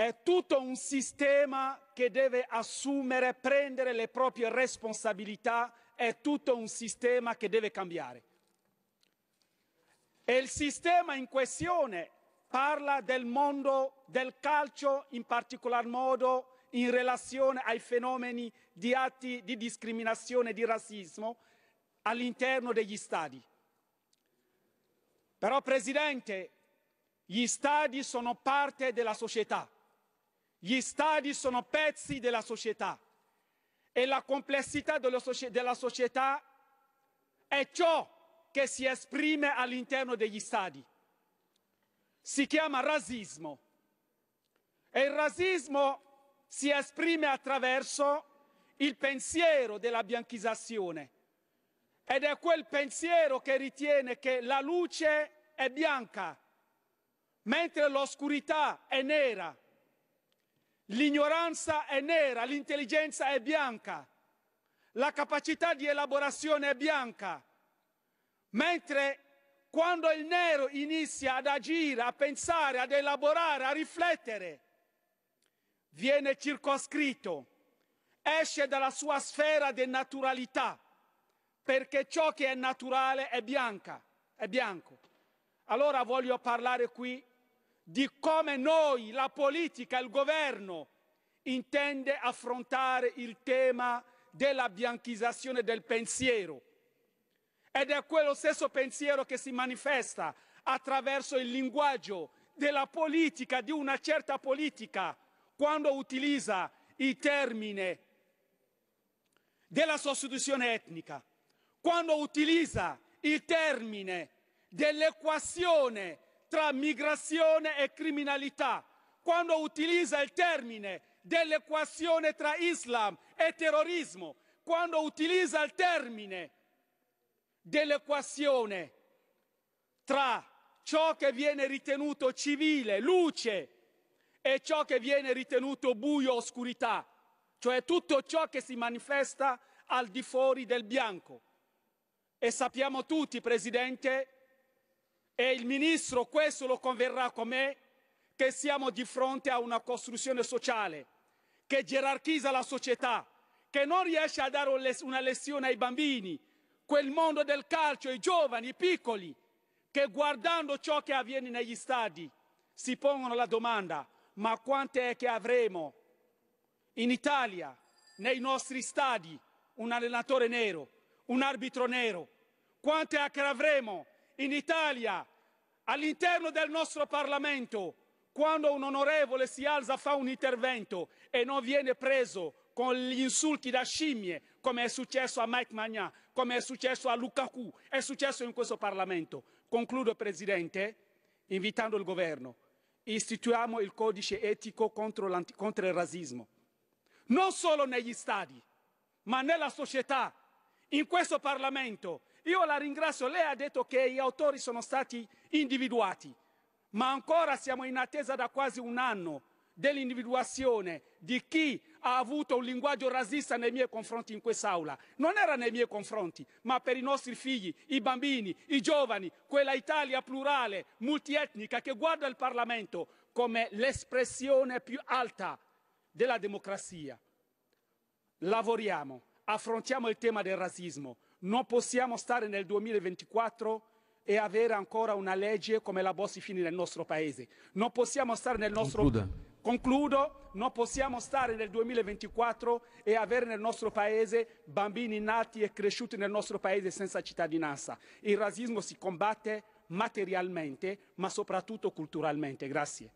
È tutto un sistema che deve assumere, prendere le proprie responsabilità, è tutto un sistema che deve cambiare. E il sistema in questione parla del mondo del calcio, in particolar modo in relazione ai fenomeni di atti di discriminazione e di razzismo all'interno degli stadi. Però, Presidente, gli stadi sono parte della società gli stadi sono pezzi della società e la complessità della società è ciò che si esprime all'interno degli stadi. Si chiama razzismo e il razzismo si esprime attraverso il pensiero della bianchizzazione ed è quel pensiero che ritiene che la luce è bianca mentre l'oscurità è nera L'ignoranza è nera, l'intelligenza è bianca, la capacità di elaborazione è bianca, mentre quando il nero inizia ad agire, a pensare, ad elaborare, a riflettere, viene circoscritto, esce dalla sua sfera di naturalità, perché ciò che è naturale è, bianca, è bianco. Allora voglio parlare qui di come noi, la politica, il governo, intende affrontare il tema della bianchizzazione del pensiero. Ed è quello stesso pensiero che si manifesta attraverso il linguaggio della politica, di una certa politica, quando utilizza il termine della sostituzione etnica, quando utilizza il termine dell'equazione tra migrazione e criminalità. Quando utilizza il termine dell'equazione tra Islam e terrorismo, quando utilizza il termine dell'equazione tra ciò che viene ritenuto civile, luce, e ciò che viene ritenuto buio, oscurità, cioè tutto ciò che si manifesta al di fuori del bianco. E sappiamo tutti, Presidente, e il ministro, questo lo converrà con me, che siamo di fronte a una costruzione sociale che gerarchizza la società, che non riesce a dare una lezione ai bambini, quel mondo del calcio, ai giovani, ai piccoli, che guardando ciò che avviene negli stadi si pongono la domanda ma quante è che avremo in Italia, nei nostri stadi, un allenatore nero, un arbitro nero? Quante è che avremo in Italia, all'interno del nostro Parlamento, quando un onorevole si alza fa un intervento e non viene preso con gli insulti da scimmie, come è successo a Mike Magnan, come è successo a Lukaku, è successo in questo Parlamento. Concludo, Presidente, invitando il Governo. Istituiamo il codice etico contro, contro il razzismo. Non solo negli stadi, ma nella società, in questo Parlamento, io la ringrazio, lei ha detto che gli autori sono stati individuati, ma ancora siamo in attesa da quasi un anno dell'individuazione di chi ha avuto un linguaggio razzista nei miei confronti in quest'aula. Non era nei miei confronti, ma per i nostri figli, i bambini, i giovani, quella Italia plurale, multietnica, che guarda il Parlamento come l'espressione più alta della democrazia. Lavoriamo, affrontiamo il tema del razzismo. Non possiamo stare nel 2024 e avere ancora una legge come la Bossi Fini nel nostro paese. Non possiamo stare nel nostro Concluda. Concludo, non possiamo stare nel 2024 e avere nel nostro paese bambini nati e cresciuti nel nostro paese senza cittadinanza. Il razzismo si combatte materialmente, ma soprattutto culturalmente. Grazie.